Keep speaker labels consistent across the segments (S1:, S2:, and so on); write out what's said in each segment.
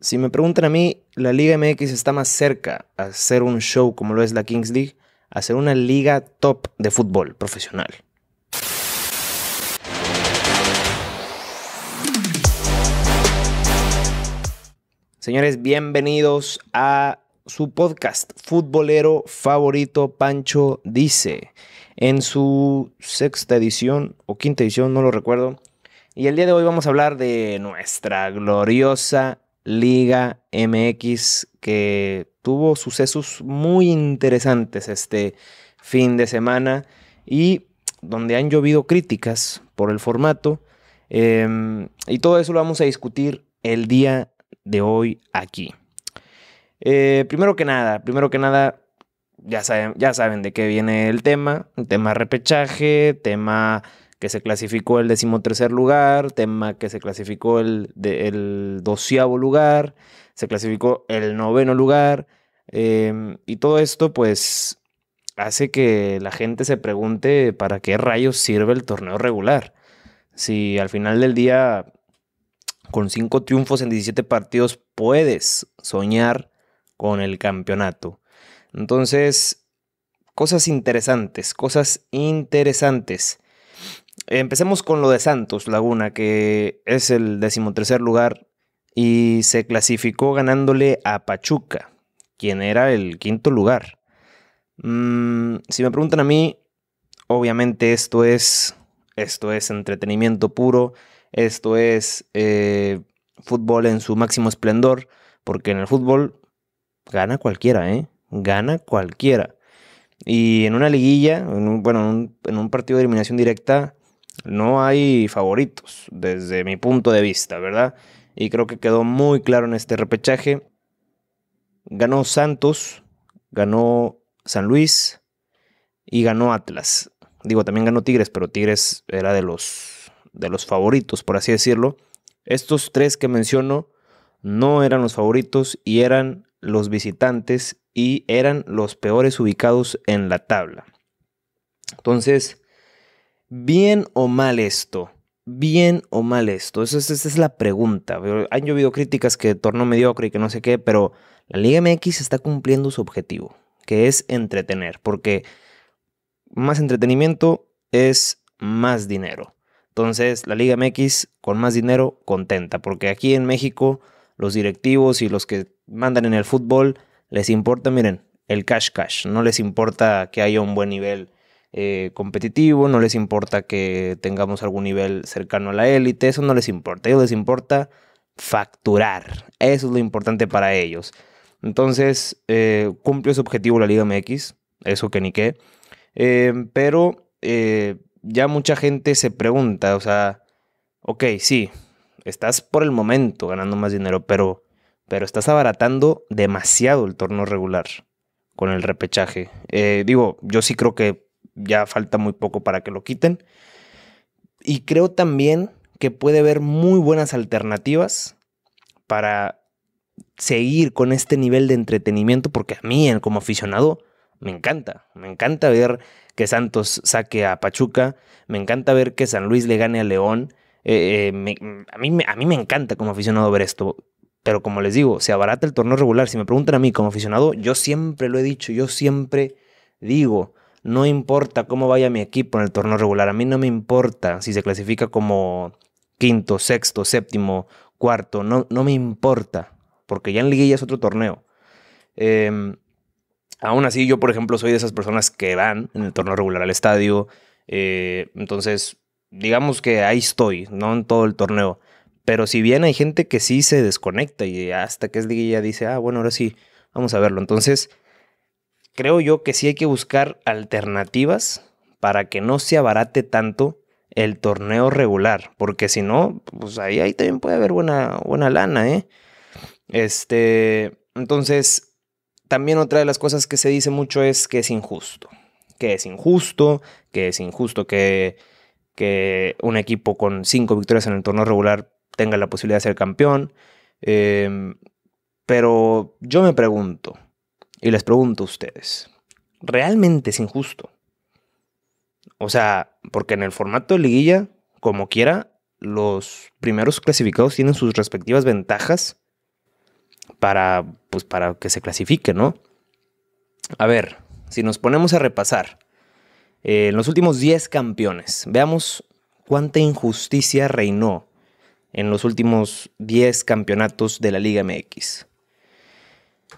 S1: Si me preguntan a mí, la Liga MX está más cerca a hacer un show como lo es la Kings League, a ser una liga top de fútbol profesional. Señores, bienvenidos a su podcast futbolero favorito, Pancho Dice, en su sexta edición o quinta edición, no lo recuerdo. Y el día de hoy vamos a hablar de nuestra gloriosa Liga MX que tuvo sucesos muy interesantes este fin de semana y donde han llovido críticas por el formato. Em, y todo eso lo vamos a discutir el día de hoy aquí. Eh, primero que nada, primero que nada, ya saben, ya saben de qué viene el tema, tema repechaje, tema que se clasificó el decimotercer lugar, ...tema que se clasificó el, de, el doceavo lugar, se clasificó el noveno lugar, em, y todo esto pues hace que la gente se pregunte para qué rayos sirve el torneo regular. Si al final del día, con cinco triunfos en 17 partidos, puedes soñar con el campeonato. Entonces, cosas interesantes, cosas interesantes Empecemos con lo de Santos Laguna, que es el decimotercer lugar y se clasificó ganándole a Pachuca, quien era el quinto lugar. Mm, si me preguntan a mí, obviamente esto es, esto es entretenimiento puro, esto es eh, fútbol en su máximo esplendor, porque en el fútbol gana cualquiera, ¿eh? Gana cualquiera. Y en una liguilla, bueno, en un partido de eliminación directa, no hay favoritos, desde mi punto de vista, ¿verdad? Y creo que quedó muy claro en este repechaje. Ganó Santos, ganó San Luis y ganó Atlas. Digo, también ganó Tigres, pero Tigres era de los, de los favoritos, por así decirlo. Estos tres que menciono no eran los favoritos y eran los visitantes y eran los peores ubicados en la tabla. Entonces, ¿Bien o mal esto? ¿Bien o mal esto? Esa es, la pregunta. Han llovido críticas que tornó mediocre y que no sé qué, pero la Liga MX está cumpliendo su objetivo, que es entretener, porque más entretenimiento es más dinero. Entonces, la Liga MX con más dinero contenta, porque aquí en México los directivos y los que mandan en el fútbol les importa, miren, el cash cash, no les importa que haya un buen nivel eh, competitivo, no les importa que tengamos algún nivel cercano a la élite, eso no les importa, a ellos les importa facturar, eso es lo importante para ellos. Entonces, eh, cumplió su objetivo la Liga MX, eso que ni qué, eh, pero eh, ya mucha gente se pregunta, o sea, ok, sí, estás por el momento ganando más dinero, pero, pero estás abaratando demasiado el torno regular con el repechaje. digo, yo sí creo que ya falta muy poco para que lo quiten. Y creo también que puede haber muy buenas alternativas para seguir con este nivel de entretenimiento, porque a mí como aficionado me encanta, me encanta ver que Santos saque a Pachuca, me encanta ver que San Luis le gane a León, eh, eh, a, mí, a mí me encanta como aficionado ver esto, pero como les digo, se abarata el torneo regular, si me preguntan a mí como aficionado, yo siempre lo he dicho, yo siempre digo, no importa cómo vaya mi equipo en el torneo regular, a mí no me importa si se clasifica como quinto, sexto, séptimo, cuarto, no, no me importa, porque ya en liguilla es otro torneo. Em, aún así, yo, por ejemplo, soy de esas personas que van en el torneo regular al estadio, eh, entonces, digamos que ahí estoy, no en todo el torneo. Pero si bien hay gente que sí se desconecta y hasta que es liguilla dice, ah, bueno, ahora sí, vamos a verlo. Entonces, creo yo que sí hay que buscar alternativas para que no se abarate tanto el torneo regular, porque si no, pues ahí, también puede haber buena, buena lana, ¿eh? Este, entonces, también otra de las cosas que se dice mucho es que es injusto, que es injusto, que es injusto que, que un equipo con cinco victorias en el torneo regular tenga la posibilidad de ser campeón, em, pero yo me pregunto, y les pregunto a ustedes, ¿realmente es injusto? O sea, porque en el formato de liguilla, como quiera, los primeros clasificados tienen sus respectivas ventajas para, pues, para que se clasifique, ¿no? A ver, si nos ponemos a repasar, eh, en los últimos 10 campeones, veamos cuánta injusticia reinó en los últimos 10 campeonatos de la Liga MX.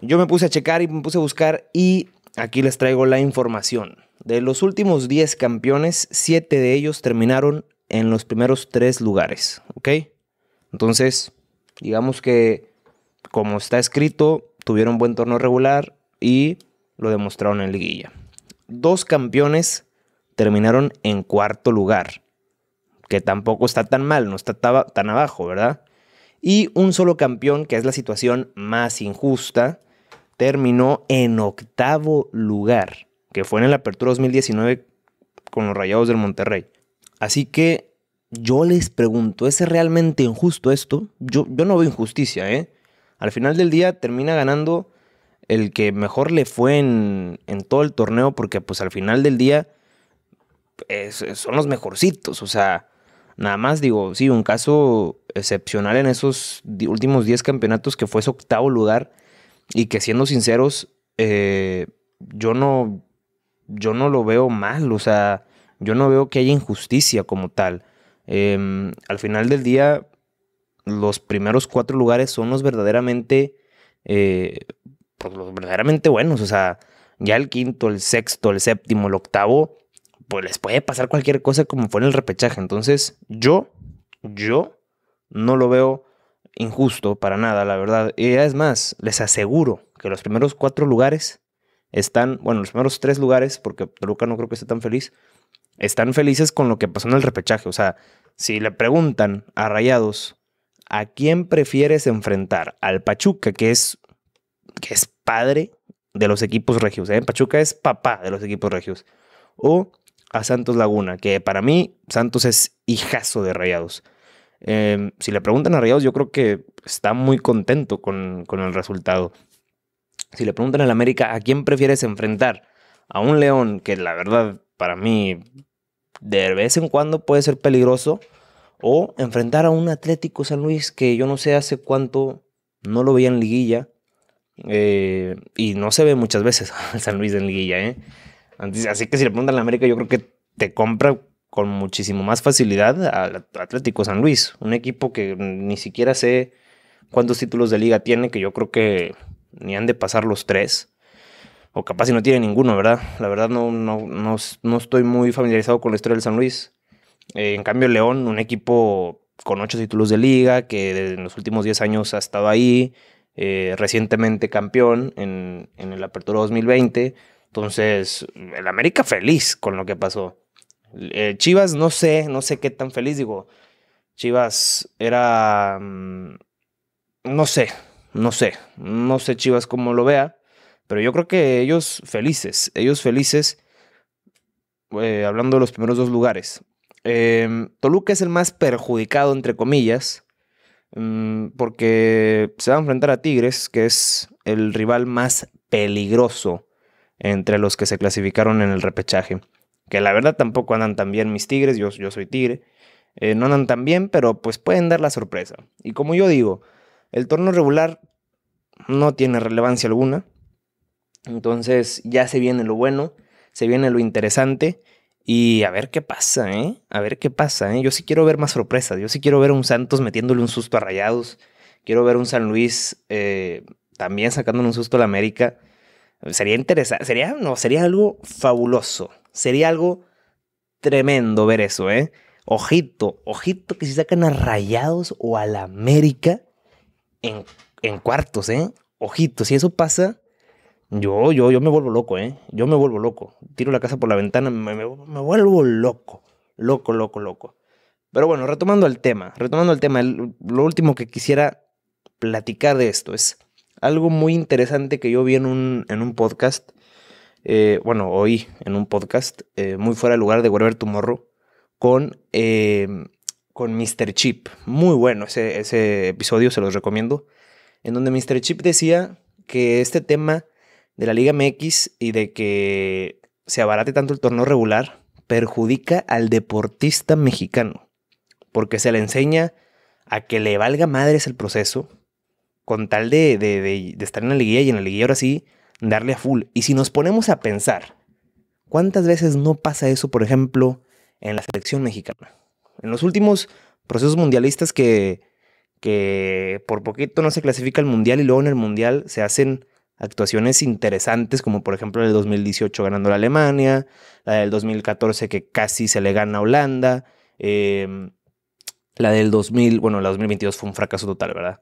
S1: Yo me puse a checar y me puse a buscar y aquí les traigo la información. De los últimos 10 campeones, 7 de ellos terminaron en los primeros 3 lugares, ¿ok? Entonces, digamos que como está escrito, tuvieron buen torneo regular y lo demostraron en liguilla. Dos campeones terminaron en cuarto lugar, que tampoco está tan mal, no está tan abajo, ¿verdad? y un solo campeón, que es la situación más injusta, terminó en octavo lugar, que fue en el Apertura 2019 con los Rayados del Monterrey. Así que yo les pregunto, ¿es realmente injusto esto? Yo, yo no veo injusticia, ¿eh? Al final del día termina ganando el que mejor le fue en, todo el torneo, porque pues al final del día son los mejorcitos, o sea, Nada más digo, sí, un caso excepcional en esos últimos 10 campeonatos que fue ese octavo lugar y que siendo sinceros, eh, yo, no, yo no lo veo mal, o sea, yo no veo que haya injusticia como tal. Em, al final del día, los primeros cuatro lugares son los verdaderamente, eh, pues, los verdaderamente buenos, o sea, ya el quinto, el sexto, el séptimo, el octavo, pues les puede pasar cualquier cosa como fue en el repechaje. Entonces, yo, yo no lo veo injusto para nada, la verdad. Y es más, les aseguro que los primeros cuatro lugares están, bueno, los primeros tres lugares, porque Toluca no creo que esté tan feliz, están felices con lo que pasó en el repechaje. O sea, si le preguntan a Rayados, ¿a quién prefieres enfrentar? Al Pachuca, que es, que es padre de los equipos regios. Eh? Pachuca es papá de los equipos regios. O a Santos Laguna, que para mí Santos es hijazo de Rayados. Em, si le preguntan a Rayados, yo creo que está muy contento con, el resultado. Si le preguntan al América, ¿a quién prefieres enfrentar? A un León, que la verdad para mí de vez en cuando puede ser peligroso, o enfrentar a un Atlético San Luis que yo no sé hace cuánto no lo veía en liguilla. Eh, y no se ve muchas veces San Luis en liguilla, ¿eh? así que si le preguntan a la América, yo creo que te compra con muchísimo más facilidad al Atlético San Luis, un equipo que ni siquiera sé cuántos títulos de liga tiene, que yo creo que ni han de pasar los tres. O capaz si no tiene ninguno, ¿verdad? La verdad no, no, estoy muy familiarizado con la historia del San Luis. Eh, en cambio, León, un equipo con ocho títulos de liga, que en los últimos diez años ha estado ahí, eh, recientemente campeón en, en el Apertura 2020. Entonces, el América feliz con lo que pasó. Eh, Chivas, no sé, no sé qué tan feliz, digo. Chivas era. Mm, no sé, no sé, no sé Chivas cómo lo vea, pero yo creo que ellos felices, ellos felices, eh, hablando de los primeros dos lugares. Em, Toluca es el más perjudicado, entre comillas, mm, porque se va a enfrentar a Tigres, que es el rival más peligroso entre los que se clasificaron en el repechaje. Que la verdad tampoco andan tan bien mis Tigres, yo, yo soy Tigre. Eh, no andan tan bien, pero pues pueden dar la sorpresa. Y como yo digo, el torneo regular no tiene relevancia alguna. Entonces ya se viene lo bueno, se viene lo interesante. Y a ver qué pasa, ¿eh? A ver qué pasa, ¿eh? Yo sí quiero ver más sorpresas. Yo sí quiero ver a un Santos metiéndole un susto a Rayados. Quiero ver un San Luis eh, también sacándole un susto a la América. Sería interesante, sería, no, sería algo fabuloso, sería algo tremendo ver eso, ¿eh? Ojito, ojito que si sacan a Rayados o a la América en, cuartos, ¿eh? Ojito, si eso pasa, yo, yo, yo me vuelvo loco, ¿eh? Yo me vuelvo loco. Tiro la casa por la ventana, me, vuelvo loco. Loco, loco, loco. Pero bueno, retomando el tema, retomando el tema, lo último que quisiera platicar de esto es algo muy interesante que yo vi en un, en un podcast, eh, bueno, oí en un podcast eh, muy fuera de lugar de Whatever Tomorrow con, eh, con Mr. Chip. Muy bueno ese, ese episodio, se los recomiendo. En donde Mr. Chip decía que este tema de la Liga MX y de que se abarate tanto el torneo regular perjudica al deportista mexicano, porque se le enseña a que le valga madres el proceso, con tal de, estar en la liguilla y en la liguilla ahora sí darle a full. Y si nos ponemos a pensar, ¿cuántas veces no pasa eso, por ejemplo, en la selección mexicana? En los últimos procesos mundialistas que, que por poquito no se clasifica el mundial y luego en el mundial se hacen actuaciones interesantes, como por ejemplo el 2018 ganando la Alemania, la del 2014 que casi se le gana a Holanda, em, la del 2000, bueno, la 2022 fue un fracaso total, ¿verdad?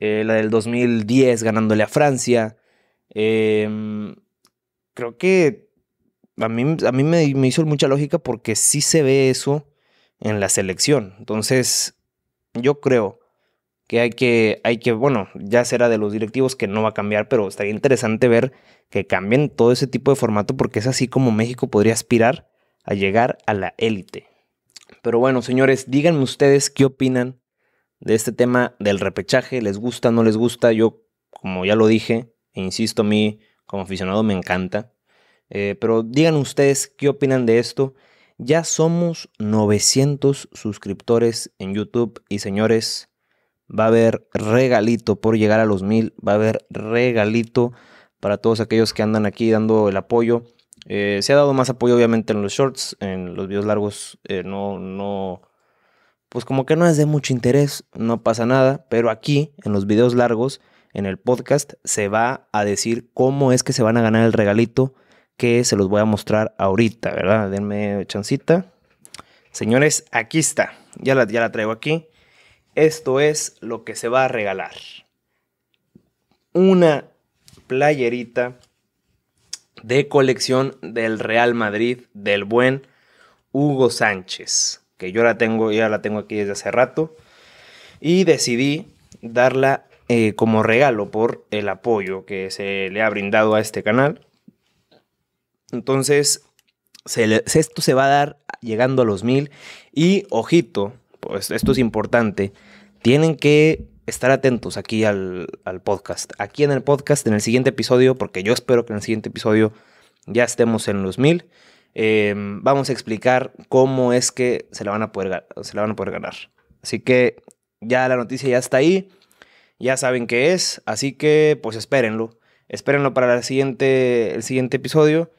S1: Eh, la del 2010 ganándole a Francia. Em, creo que a mí, a mí me, hizo mucha lógica porque sí se ve eso en la selección. Entonces, yo creo que hay que, hay que, bueno, ya será de los directivos que no va a cambiar, pero estaría interesante ver que cambien todo ese tipo de formato porque es así como México podría aspirar a llegar a la élite. Pero bueno, señores, díganme ustedes qué opinan de este tema del repechaje, les gusta, no les gusta, yo como ya lo dije, e insisto, a mí como aficionado me encanta, eh, pero digan ustedes qué opinan de esto. Ya somos 900 suscriptores en YouTube y señores, va a haber regalito por llegar a los mil, va a haber regalito para todos aquellos que andan aquí dando el apoyo. Eh, se ha dado más apoyo obviamente en los shorts, en los videos largos eh, no, no, pues como que no es de mucho interés, no pasa nada, pero aquí, en los videos largos, en el podcast, se va a decir cómo es que se van a ganar el regalito que se los voy a mostrar ahorita, ¿verdad? Denme chancita. Señores, aquí está. Ya la, ya la traigo aquí. Esto es lo que se va a regalar. Una playerita de colección del Real Madrid del buen Hugo Sánchez que yo la tengo, ya la tengo aquí desde hace rato, y decidí darla eh, como regalo por el apoyo que se le ha brindado a este canal. Entonces, esto se va a dar llegando a los mil y ojito, pues esto es importante, tienen que estar atentos aquí al, podcast. Aquí en el podcast, en el siguiente episodio, porque yo espero que en el siguiente episodio ya estemos en los mil. Em, vamos a explicar cómo es que se la, van a poder, se la van a poder ganar. Así que ya la noticia ya está ahí, ya saben qué es, así que pues espérenlo. Espérenlo para la siguiente, el siguiente episodio,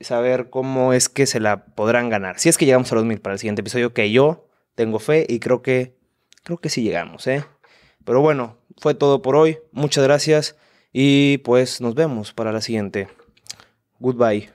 S1: saber cómo es que se la podrán ganar. Si es que llegamos a los mil para el siguiente episodio, que yo tengo fe y creo que, creo que sí llegamos, ¿eh? Pero bueno, fue todo por hoy. Muchas gracias y pues nos vemos para la siguiente. Goodbye.